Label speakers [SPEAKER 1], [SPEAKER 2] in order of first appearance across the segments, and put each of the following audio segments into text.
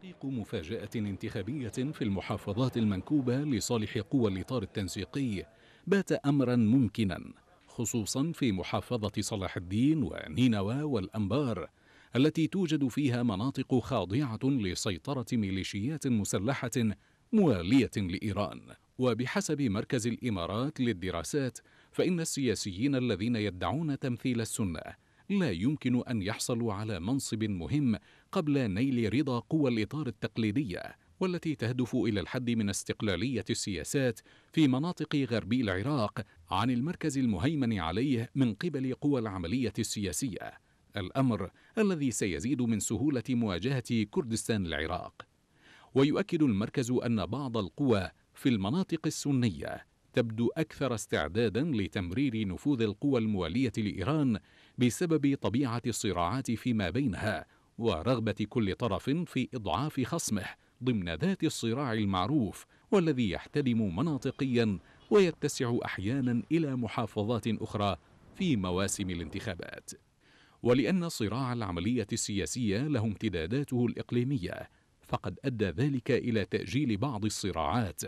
[SPEAKER 1] تحقيق مفاجأة انتخابية في المحافظات المنكوبة لصالح قوى الإطار التنسيقي بات أمرا ممكنا خصوصا في محافظة صلاح الدين ونينوى والأنبار التي توجد فيها مناطق خاضعة لسيطرة ميليشيات مسلحة موالية لإيران وبحسب مركز الإمارات للدراسات فإن السياسيين الذين يدعون تمثيل السنة لا يمكن أن يحصلوا على منصب مهم قبل نيل رضا قوى الإطار التقليدية والتي تهدف إلى الحد من استقلالية السياسات في مناطق غربي العراق عن المركز المهيمن عليه من قبل قوى العملية السياسية الأمر الذي سيزيد من سهولة مواجهة كردستان العراق ويؤكد المركز أن بعض القوى في المناطق السنية تبدو أكثر استعدادا لتمرير نفوذ القوى الموالية لإيران بسبب طبيعة الصراعات فيما بينها ورغبة كل طرف في إضعاف خصمه ضمن ذات الصراع المعروف والذي يحتدم مناطقيا ويتسع أحيانا إلى محافظات أخرى في مواسم الانتخابات ولأن صراع العملية السياسية له امتداداته الإقليمية فقد أدى ذلك إلى تأجيل بعض الصراعات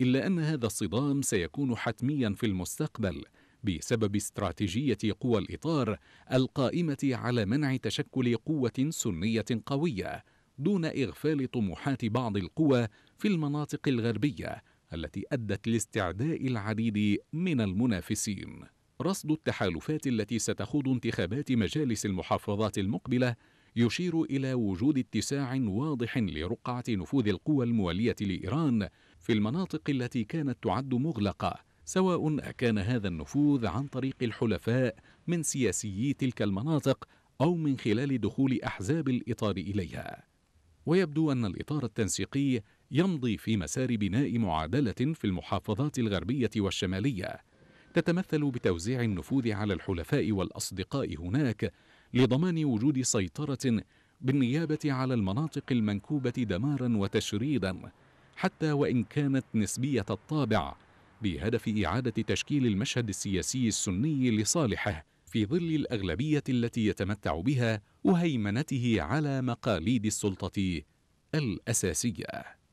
[SPEAKER 1] إلا أن هذا الصدام سيكون حتميا في المستقبل بسبب استراتيجية قوى الإطار القائمة على منع تشكل قوة سنية قوية دون إغفال طموحات بعض القوى في المناطق الغربية التي أدت لاستعداء العديد من المنافسين. رصد التحالفات التي ستخوض انتخابات مجالس المحافظات المقبله يشير إلى وجود اتساع واضح لرقعة نفوذ القوى الموالية لإيران في المناطق التي كانت تعد مغلقة سواء أكان هذا النفوذ عن طريق الحلفاء من سياسيي تلك المناطق أو من خلال دخول أحزاب الإطار إليها ويبدو أن الإطار التنسيقي يمضي في مسار بناء معادلة في المحافظات الغربية والشمالية تتمثل بتوزيع النفوذ على الحلفاء والأصدقاء هناك لضمان وجود سيطرة بالنيابة على المناطق المنكوبة دمارا وتشريدا حتى وإن كانت نسبية الطابع بهدف إعادة تشكيل المشهد السياسي السني لصالحه في ظل الأغلبية التي يتمتع بها وهيمنته على مقاليد السلطة الأساسية